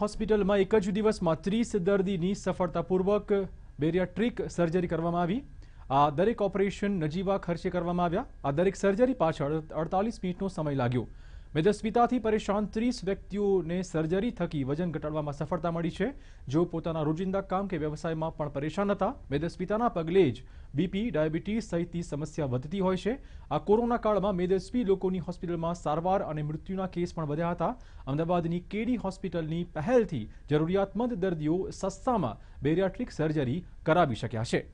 હોસ્પિટલમાં એક જ દિવસમાં ત્રીસ દર્દીની સફળતાપૂર્વક બેરિયાટ્રિક સર્જરી કરવામાં આવી આ દરેક ઓપરેશન નજીવા ખર્ચે કરવામાં આવ્યા આ દરેક સર્જરી પાછળ અડતાલીસ મિનિટનો સમય લાગ્યો મેદસ્વીતાથી પરેશાન ત્રીસ વ્યક્તિઓને સર્જરી થકી વજન ઘટાડવામાં સફળતા મળી છે જો પોતાના રોજિંદા કામ કે વ્યવસાયમાં પણ પરેશાન હતા મેદસ્વીતાના પગલે જ બીપી ડાયાબિટીસ સહિતની સમસ્યા વધતી હોય છે આ કોરોના કાળમાં મેદસ્વી લોકોની હોસ્પિટલમાં સારવાર અને મૃત્યુના કેસ પણ વધ્યા હતા અમદાવાદની કેડી હોસ્પિટલની પહેલથી જરૂરિયાતમંદ દર્દીઓ સસ્તામાં બેરિયાટ્રિક સર્જરી કરાવી શક્યા છે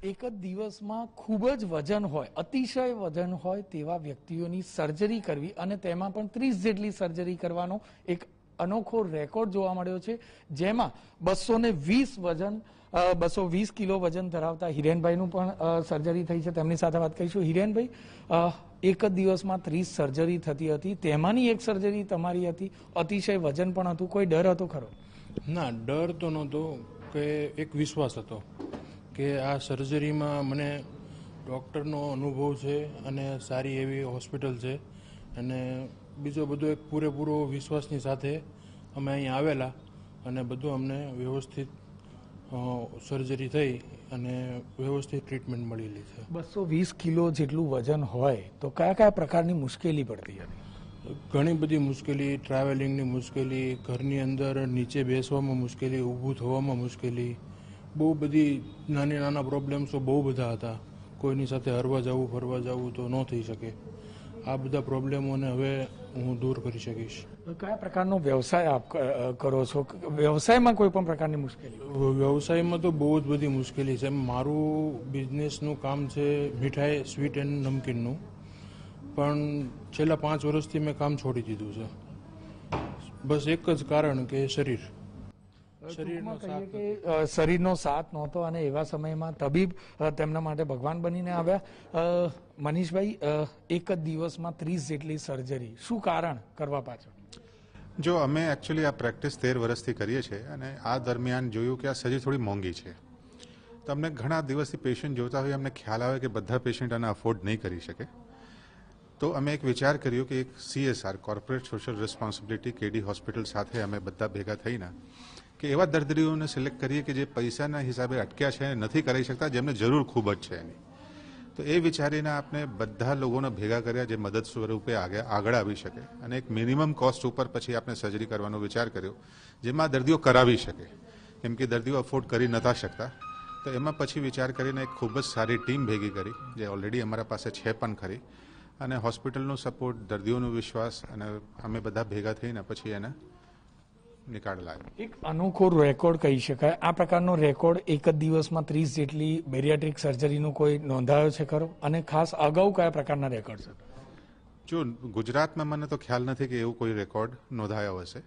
એક જ દિવસમાં ખૂબ જ વજન હોય અતિશય વજન હોય તેવા વ્યક્તિઓની સર્જરી કરવી અને તેમાં પણ ત્રીસ જેટલી સર્જરી કરવાનો એક અનોખો રેકોર્ડ જોવા મળ્યો છે જેમાં બસો ને વીસ વજન બસો વીસ કિલો વજન ધરાવતા હિરેનભાઈનું પણ સર્જરી થઈ છે તેમની સાથે વાત કરીશું હિરેનભાઈ એક જ દિવસમાં ત્રીસ સર્જરી થતી હતી તેમાંની એક સર્જરી તમારી હતી અતિશય વજન પણ હતું કોઈ ડર હતો ખરો ના ડર તો નહોતો કે એક વિશ્વાસ હતો કે આ સર્જરીમાં મને ડૉક્ટરનો અનુભવ છે અને સારી એવી હોસ્પિટલ છે અને બીજો બધો એક પૂરેપૂરો વિશ્વાસની સાથે અમે અહીં આવેલા અને બધું અમને વ્યવસ્થિત સર્જરી થઈ અને વ્યવસ્થિત ટ્રીટમેન્ટ મળેલી છે બસો વીસ કિલો જેટલું વજન હોય તો કયા કયા પ્રકારની મુશ્કેલી પડતી હતી ઘણી બધી મુશ્કેલી ટ્રાવેલિંગની મુશ્કેલી ઘરની અંદર નીચે બેસવામાં મુશ્કેલી ઊભું થવામાં મુશ્કેલી બહુ બધી નાની નાના પ્રોબ્લેમ્સો બહુ બધા હતા કોઈની સાથે હરવા જવું ફરવા જવું તો ન થઈ શકે આ બધા પ્રોબ્લેમોને હવે હું દૂર કરી શકીશ કયા પ્રકારનો વ્યવસાય આપ કરો છો વ્યવસાયમાં કોઈ પણ પ્રકારની મુશ્કેલી વ્યવસાયમાં તો બહુ જ બધી મુશ્કેલી છે મારું બિઝનેસનું કામ છે મીઠાઈ સ્વીટ એન્ડ નમકીનનું પણ છેલ્લા પાંચ વર્ષથી મેં કામ છોડી દીધું છે બસ એક જ કારણ કે શરીર શરીરનો સાથ નહોતો અને એવા સમયમાં તબીબ તેમના માટે ભગવાન બનીને આવ્યા મનીષભાઈ એક જ દિવસમાં ત્રીસ જેટલી સર્જરી શું કારણ કરવા પાછળ જો અમે એકચ્યુઅલી આ પ્રેક્ટિસ તેર વર્ષથી કરીએ છીએ અને આ દરમિયાન જોયું કે આ સર્જરી થોડી મોંઘી છે તમને ઘણા દિવસથી પેશન્ટ જોતા હોય અમને ખ્યાલ આવે કે બધા પેશન્ટ આને અફોર્ડ નહીં કરી શકે તો અમે એક વિચાર કર્યો કે એક CSR corporate social responsibility KD hospital સાથે અમે બધા ભેગા થઈને કે એવા દર્દીઓને સિલેક્ટ કરીએ કે જે પૈસાના હિસાબે અટક્યા છે નથી કરી શકતા જેમને જરૂર ખૂબ જ છે એની તો એ વિચારીને આપણે બધા લોકોને ભેગા કર્યા જે મદદ સ્વરૂપે આગળ આવી શકે અને એક મિનિમમ કોસ્ટ ઉપર પછી આપણે સર્જરી કરવાનો વિચાર કર્યો જેમાં દર્દીઓ કરાવી શકે કેમ કે દર્દીઓ અફોર્ડ કરી નતા શકતા તો એમાં પછી વિચાર કરીને એક ખૂબ જ સારી ટીમ ભેગી કરી જે ઓલરેડી અમારા પાસે છે પણ ખરી અને હોસ્પિટલનો સપોર્ટ દર્દીઓનો વિશ્વાસ અને અમે બધા ભેગા થઈને પછી એને નિકાળ લાવ્યો એક અનોખો રેકોર્ડ કહી શકાય આ પ્રકારનો રેકોર્ડ એક જ દિવસમાં ત્રીસ જેટલી બેરિયાટ્રિક સર્જરીનો કોઈ નોંધાયો છે ખરો અને ખાસ અગાઉ કયા પ્રકારના રેકોર્ડ છે જો ગુજરાતમાં મને તો ખ્યાલ નથી કે એવું કોઈ રેકોર્ડ નોંધાયો હશે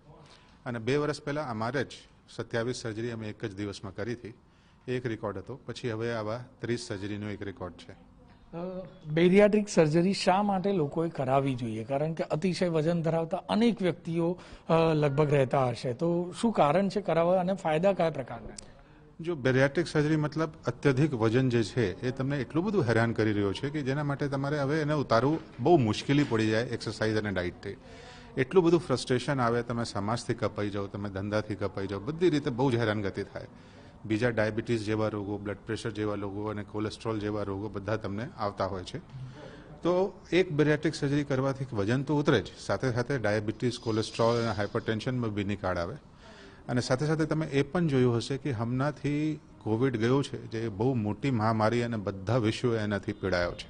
અને બે વર્ષ પહેલાં અમારે જ સત્યાવીસ સર્જરી અમે એક જ દિવસમાં કરી હતી એક રેકોર્ડ હતો પછી હવે આવા ત્રીસ સર્જરીનો એક રેકોર્ડ છે બેરિયાટ્રિક સર્જરી શા માટે લોકોએ કરાવવી જોઈએ કારણ કે અતિશય વજન ધરાવતા અનેક વ્યક્તિઓ લગભગ રહેતા હશે તો શું કારણ છે કરાવવા અને ફાયદા કયા પ્રકારના જો બેરિયાટ્રિક સર્જરી મતલબ અત્યધિક વજન જે છે એ તમને એટલું બધું હેરાન કરી રહ્યો છે કે જેના માટે તમારે હવે એને ઉતારવું બહુ મુશ્કેલી પડી જાય એક્સરસાઇઝ અને ડાયટથી એટલું બધું ફ્રસ્ટ્રેશન આવે તમે સમાજથી કપાઈ જાઓ તમે ધંધાથી કપાઈ જાઓ બધી રીતે બહુ જ હેરાનગતિ થાય બીજા ડાયાબિટીસ જેવા રોગો બ્લડ પ્રેશર જેવા રોગો અને કોલેસ્ટ્રોલ જેવા રોગો બધા તમને આવતા હોય છે તો એક બેરિયાટિક સર્જરી કરવાથી વજન તો ઉતરે જ સાથે સાથે ડાયાબિટીસ કોલેસ્ટ્રોલ અને હાઇપરટેન્શનમાં બી નિકાળ આવે અને સાથે સાથે તમે એ પણ જોયું હશે કે હમણાંથી કોવિડ ગયું છે જે બહુ મોટી મહામારી અને બધા વિશ્વ એનાથી પીડાયો છે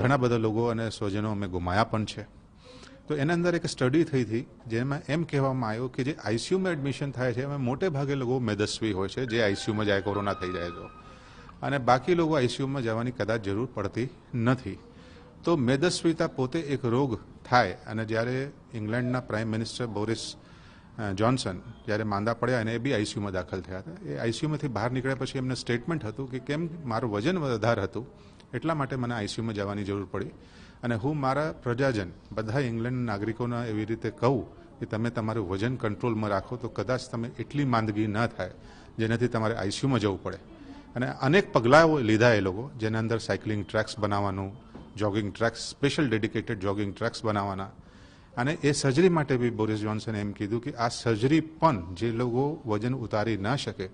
ઘણા બધા લોકો અને સ્વજનો અમે ગુમાયા પણ છે તો એના અંદર એક સ્ટડી થઈ હતી જેમાં એમ કહેવામાં આવ્યું કે જે આઈસીયુમાં એડમિશન થાય છે એમાં મોટે ભાગે લોકો મેદસ્વી હોય છે જે આઈસીયુમાં જાય કોરોના થઈ જાય તો અને બાકી લોકો આઈસીયુમાં જવાની કદાચ જરૂર પડતી નથી તો મેદસ્વીતા પોતે એક રોગ થાય અને જ્યારે ઇંગ્લેન્ડના પ્રાઇમ મિનિસ્ટર બોરિસ જોન્સન જ્યારે માંદા પડ્યા અને એ બી આઈસીયુમાં દાખલ થયા હતા એ આઈસીયુમાંથી બહાર નીકળ્યા પછી એમને સ્ટેટમેન્ટ હતું કે કેમ મારું વજન વધારે હતું એટલા માટે મને આઈસીયુમાં જવાની જરૂર પડી અને હું મારા પ્રજાજન બધા ઇંગ્લેન્ડ નાગરિકોને એવી રીતે કહું કે તમે તમારું વજન કંટ્રોલમાં રાખો તો કદાચ તમે એટલી માંદગી ન થાય જેનાથી તમારે આઈસીયુમાં જવું પડે અને અનેક પગલાંઓ લીધા એ લોકો જેના અંદર સાયકલિંગ ટ્રેક્સ બનાવવાનું jogging tracks special dedicated jogging tracks બનાવવાના અને એ સર્જરી માટે બી બોરિસ જોન્સને એમ કીધું કે આ સર્જરી પણ જે લોકો વજન ઉતારી ન શકે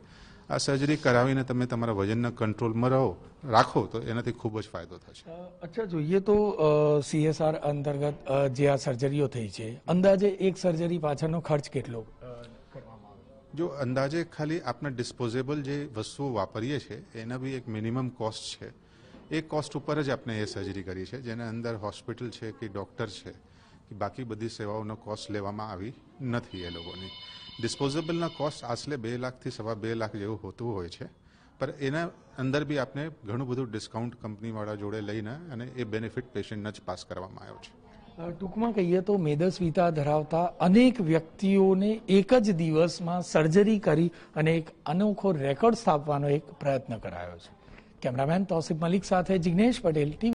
આ સર્જરી કરાવીને તમે તમારા વજનના કંટ્રોલમાં રહો રાખો તો એનાથી ખૂબ જ ફાયદો થશે અચ્છા જોઈએ તો સીએસઆર અંતર્ગત જે આ સર્જરીઓ થઈ છે અંદાજે એક સર્જરી પાછળનો ખર્ચ કેટલો જો અંદાજે ખાલી આપણે ડિસ્પોઝેબલ જે વસ્તુઓ વાપરીએ છીએ એના બી એક મિનિમમ કોસ્ટ છે એ કોસ્ટ ઉપર જ આપણે એ સર્જરી કરી છે જેના અંદર હોસ્પિટલ છે કે ડૉક્ટર છે કે બાકી બધી સેવાઓનો કોસ્ટ લેવામાં આવી નથી એ લોકોની ડિસ્પોઝેબલના કોસ્ટ આશરે બે લાખથી સવા બે લાખ જેવું હોતું હોય છે પણ એના અંદર બી આપને ઘણું બધું ડિસ્કાઉન્ટ કંપનીવાળા જોડે લઈને અને એ બેનિફિટ પેશન્ટને જ પાસ કરવામાં આવ્યો છે ટૂંકમાં કહીએ તો મેદસ્વીતા ધરાવતા અનેક વ્યક્તિઓને એક જ દિવસમાં સર્જરી કરી અને એક અનોખો રેકોર્ડ સ્થાપવાનો એક પ્રયત્ન કરાયો છે કેમેરામેન તોસિફ મલિક સાથે જિજ્ઞેશ પટેલ